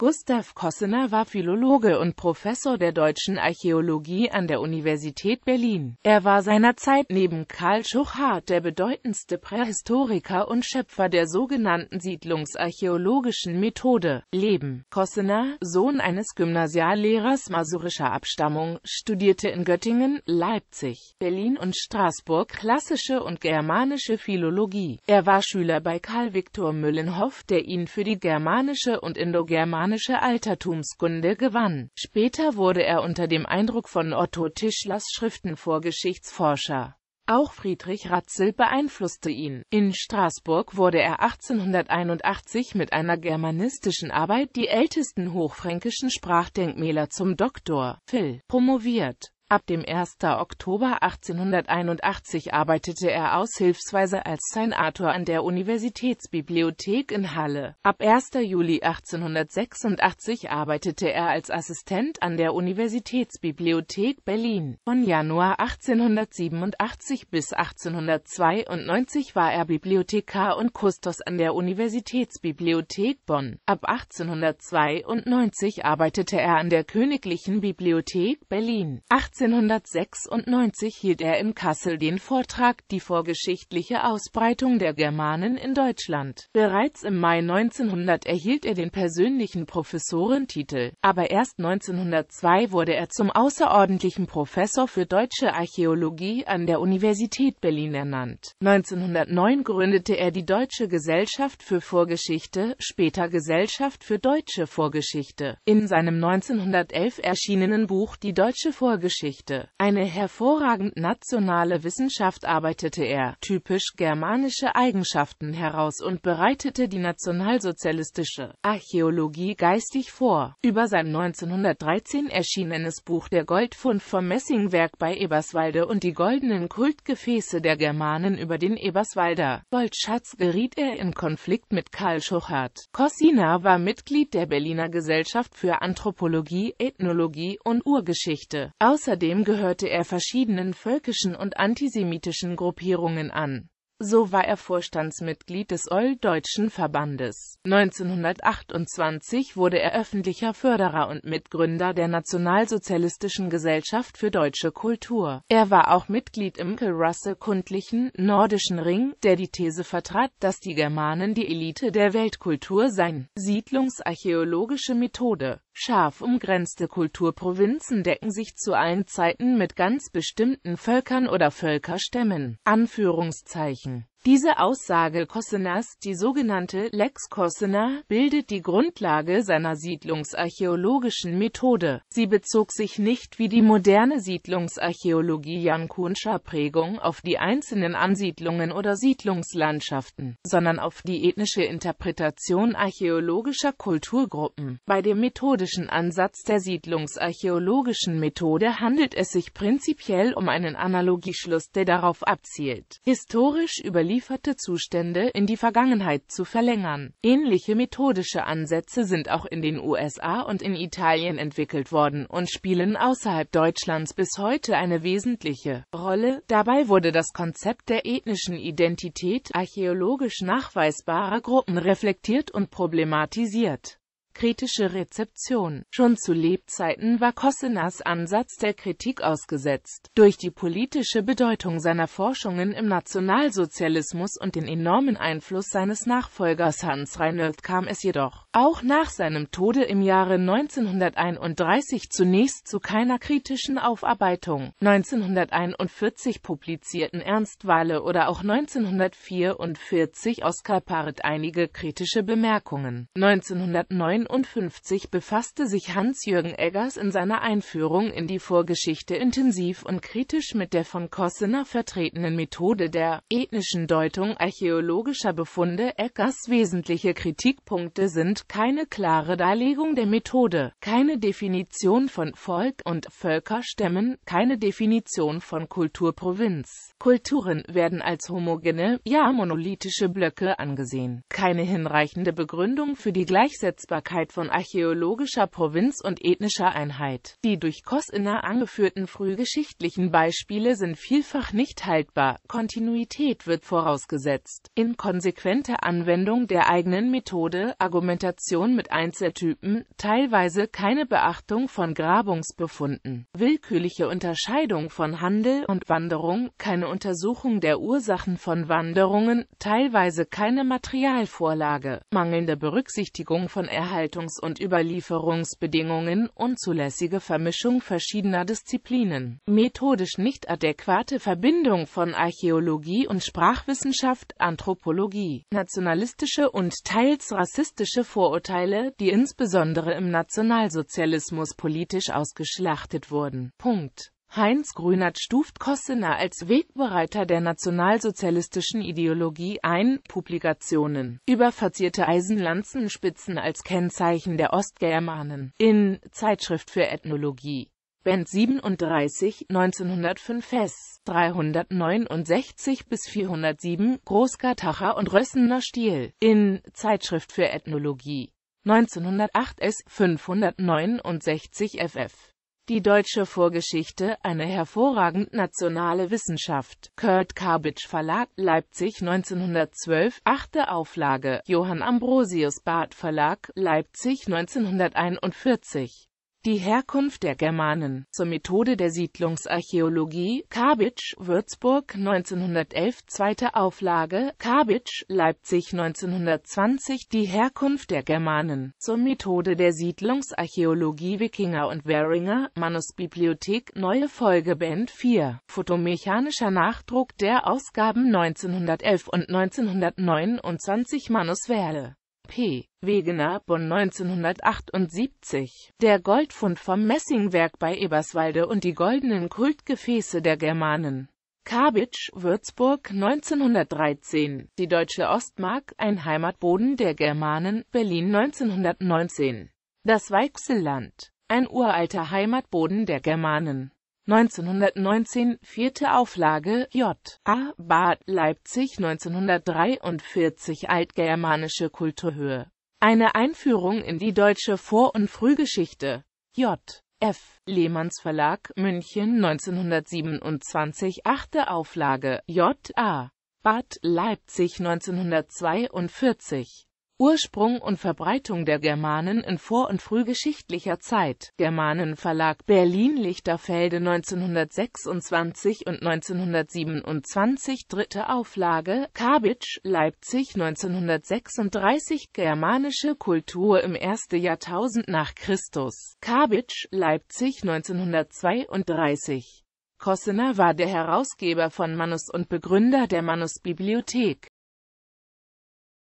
Gustav Kossener war Philologe und Professor der deutschen Archäologie an der Universität Berlin. Er war seinerzeit neben Karl Schuchart der bedeutendste Prähistoriker und Schöpfer der sogenannten siedlungsarchäologischen Methode. Leben Kossener, Sohn eines Gymnasiallehrers masurischer Abstammung, studierte in Göttingen, Leipzig, Berlin und Straßburg klassische und germanische Philologie. Er war Schüler bei Karl Viktor Müllenhoff, der ihn für die germanische und indogermanische amerikanische Altertumskunde gewann. Später wurde er unter dem Eindruck von Otto Tischlers Schriften Vorgeschichtsforscher. Auch Friedrich Ratzel beeinflusste ihn. In Straßburg wurde er 1881 mit einer germanistischen Arbeit Die ältesten hochfränkischen Sprachdenkmäler zum Doktor, Phil. promoviert Ab dem 1. Oktober 1881 arbeitete er aushilfsweise als Senator an der Universitätsbibliothek in Halle. Ab 1. Juli 1886 arbeitete er als Assistent an der Universitätsbibliothek Berlin. Von Januar 1887 bis 1892 war er Bibliothekar und Kustos an der Universitätsbibliothek Bonn. Ab 1892 arbeitete er an der Königlichen Bibliothek Berlin. 18 1896 hielt er in Kassel den Vortrag Die vorgeschichtliche Ausbreitung der Germanen in Deutschland. Bereits im Mai 1900 erhielt er den persönlichen Professorentitel, aber erst 1902 wurde er zum außerordentlichen Professor für deutsche Archäologie an der Universität Berlin ernannt. 1909 gründete er die Deutsche Gesellschaft für Vorgeschichte, später Gesellschaft für deutsche Vorgeschichte. In seinem 1911 erschienenen Buch Die deutsche Vorgeschichte Geschichte. Eine hervorragend nationale Wissenschaft arbeitete er typisch germanische Eigenschaften heraus und bereitete die nationalsozialistische Archäologie geistig vor. Über sein 1913 erschienenes Buch Der Goldfund vom Messingwerk bei Eberswalde und die goldenen Kultgefäße der Germanen über den Eberswalder Goldschatz geriet er in Konflikt mit Karl Schuchert. Cossina war Mitglied der Berliner Gesellschaft für Anthropologie, Ethnologie und Urgeschichte. Außerdem Außerdem gehörte er verschiedenen völkischen und antisemitischen Gruppierungen an. So war er Vorstandsmitglied des old Verbandes. 1928 wurde er öffentlicher Förderer und Mitgründer der Nationalsozialistischen Gesellschaft für deutsche Kultur. Er war auch Mitglied im kelrusse kundlichen Nordischen Ring, der die These vertrat, dass die Germanen die Elite der Weltkultur seien. Siedlungsarchäologische Methode Scharf umgrenzte Kulturprovinzen decken sich zu allen Zeiten mit ganz bestimmten Völkern oder Völkerstämmen. Anführungszeichen diese Aussage Kossenas, die sogenannte Lex Cossena, bildet die Grundlage seiner siedlungsarchäologischen Methode. Sie bezog sich nicht wie die moderne Siedlungsarchäologie Jankunscher Prägung auf die einzelnen Ansiedlungen oder Siedlungslandschaften, sondern auf die ethnische Interpretation archäologischer Kulturgruppen. Bei dem methodischen Ansatz der siedlungsarchäologischen Methode handelt es sich prinzipiell um einen Analogieschluss, der darauf abzielt, historisch über überlieferte Zustände in die Vergangenheit zu verlängern. Ähnliche methodische Ansätze sind auch in den USA und in Italien entwickelt worden und spielen außerhalb Deutschlands bis heute eine wesentliche Rolle. Dabei wurde das Konzept der ethnischen Identität archäologisch nachweisbarer Gruppen reflektiert und problematisiert. Kritische Rezeption Schon zu Lebzeiten war Kossenas Ansatz der Kritik ausgesetzt. Durch die politische Bedeutung seiner Forschungen im Nationalsozialismus und den enormen Einfluss seines Nachfolgers Hans Reinöld kam es jedoch auch nach seinem Tode im Jahre 1931 zunächst zu keiner kritischen Aufarbeitung. 1941 publizierten Ernst Wale oder auch 1944 Oskar Paret einige kritische Bemerkungen. 1959 befasste sich Hans-Jürgen Eggers in seiner Einführung in die Vorgeschichte intensiv und kritisch mit der von Kossener vertretenen Methode der ethnischen Deutung archäologischer Befunde. Eggers wesentliche Kritikpunkte sind keine klare Darlegung der Methode, keine Definition von Volk und Völkerstämmen, keine Definition von Kulturprovinz. Kulturen werden als homogene, ja monolithische Blöcke angesehen. Keine hinreichende Begründung für die Gleichsetzbarkeit von archäologischer Provinz und ethnischer Einheit. Die durch Kossinner angeführten frühgeschichtlichen Beispiele sind vielfach nicht haltbar, Kontinuität wird vorausgesetzt. Inkonsequente Anwendung der eigenen Methode, Argumentation Kommunikation mit Einzeltypen, teilweise keine Beachtung von Grabungsbefunden, willkürliche Unterscheidung von Handel und Wanderung, keine Untersuchung der Ursachen von Wanderungen, teilweise keine Materialvorlage, mangelnde Berücksichtigung von Erhaltungs- und Überlieferungsbedingungen, unzulässige Vermischung verschiedener Disziplinen, methodisch nicht adäquate Verbindung von Archäologie und Sprachwissenschaft, Anthropologie, nationalistische und teils rassistische Vorstellungen Vorurteile, die insbesondere im Nationalsozialismus politisch ausgeschlachtet wurden. Punkt. Heinz Grünert stuft Kossener als Wegbereiter der nationalsozialistischen Ideologie ein. Publikationen über verzierte Eisenlanzenspitzen als Kennzeichen der Ostgermanen in Zeitschrift für Ethnologie Band 37, 1905 S. 369 bis 407, Großgartacher und Rössener Stil, in Zeitschrift für Ethnologie, 1908 S. 569 ff. Die deutsche Vorgeschichte, eine hervorragend nationale Wissenschaft. Kurt Kabitsch Verlag, Leipzig 1912, achte Auflage. Johann Ambrosius Barth Verlag, Leipzig 1941. Die Herkunft der Germanen zur Methode der Siedlungsarchäologie Kabitsch, Würzburg 1911, zweite Auflage Kabitsch, Leipzig 1920 Die Herkunft der Germanen zur Methode der Siedlungsarchäologie Wikinger und Währinger, Manusbibliothek, neue Folge Band 4, fotomechanischer Nachdruck der Ausgaben 1911 und 1929 Manus Werle P. Wegener Bonn 1978. Der Goldfund vom Messingwerk bei Eberswalde und die goldenen Kultgefäße der Germanen. Kabitsch, Würzburg 1913, die deutsche Ostmark, ein Heimatboden der Germanen, Berlin 1919. Das Weichselland, ein uralter Heimatboden der Germanen. 1919 vierte Auflage J. A. Bad Leipzig 1943 Altgermanische Kulturhöhe Eine Einführung in die deutsche Vor- und Frühgeschichte J. F. Lehmanns Verlag München 1927 achte Auflage J. A. Bad Leipzig 1942 Ursprung und Verbreitung der Germanen in vor- und frühgeschichtlicher Zeit. Germanen Verlag Berlin-Lichterfelde 1926 und 1927, dritte Auflage, Kabitsch, Leipzig 1936, Germanische Kultur im ersten Jahrtausend nach Christus, Kabitsch, Leipzig 1932. Kossener war der Herausgeber von Manus und Begründer der Manus-Bibliothek